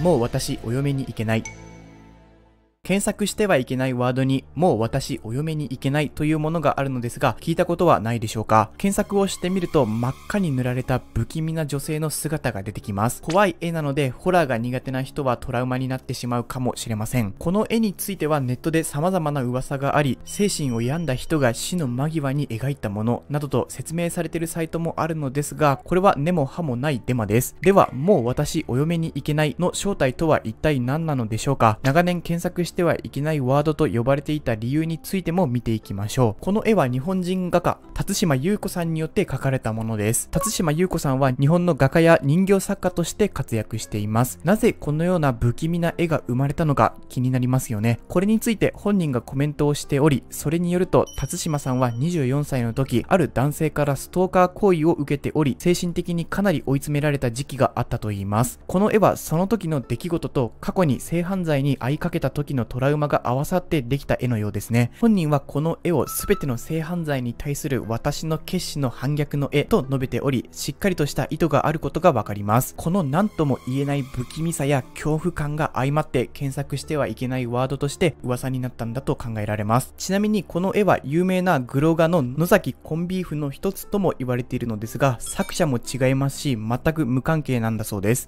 もう私お嫁に行けない検索してはいけないワードに、もう私お嫁に行けないというものがあるのですが、聞いたことはないでしょうか検索をしてみると真っ赤に塗られた不気味な女性の姿が出てきます。怖い絵なので、ホラーが苦手な人はトラウマになってしまうかもしれません。この絵についてはネットで様々な噂があり、精神を病んだ人が死の間際に描いたものなどと説明されているサイトもあるのですが、これは根も葉もないデマです。では、もう私お嫁に行けないの正体とは一体何なのでしょうか長年検索しててはいけないワードと呼ばれていた理由についても見ていきましょう。この絵は日本人画家、辰島優子さんによって描かれたものです。辰島優子さんは日本の画家や人形作家として活躍しています。なぜこのような不気味な絵が生まれたのか気になりますよね。これについて本人がコメントをしており、それによると、辰島さんは24歳の時、ある男性からストーカー行為を受けており、精神的にかなり追い詰められた時期があったといいます。この絵はその時の出来事と過去に性犯罪に遭いかけた時のトラウマが合わさってできた絵のようですね。本人はこの絵を全ての性犯罪に対する私の決死の反逆の絵と述べており、しっかりとした意図があることがわかります。この何とも言えない不気味さや恐怖感が相まって検索してはいけないワードとして噂になったんだと考えられます。ちなみにこの絵は有名なグローガの野崎コンビーフの一つとも言われているのですが、作者も違いますし、全く無関係なんだそうです。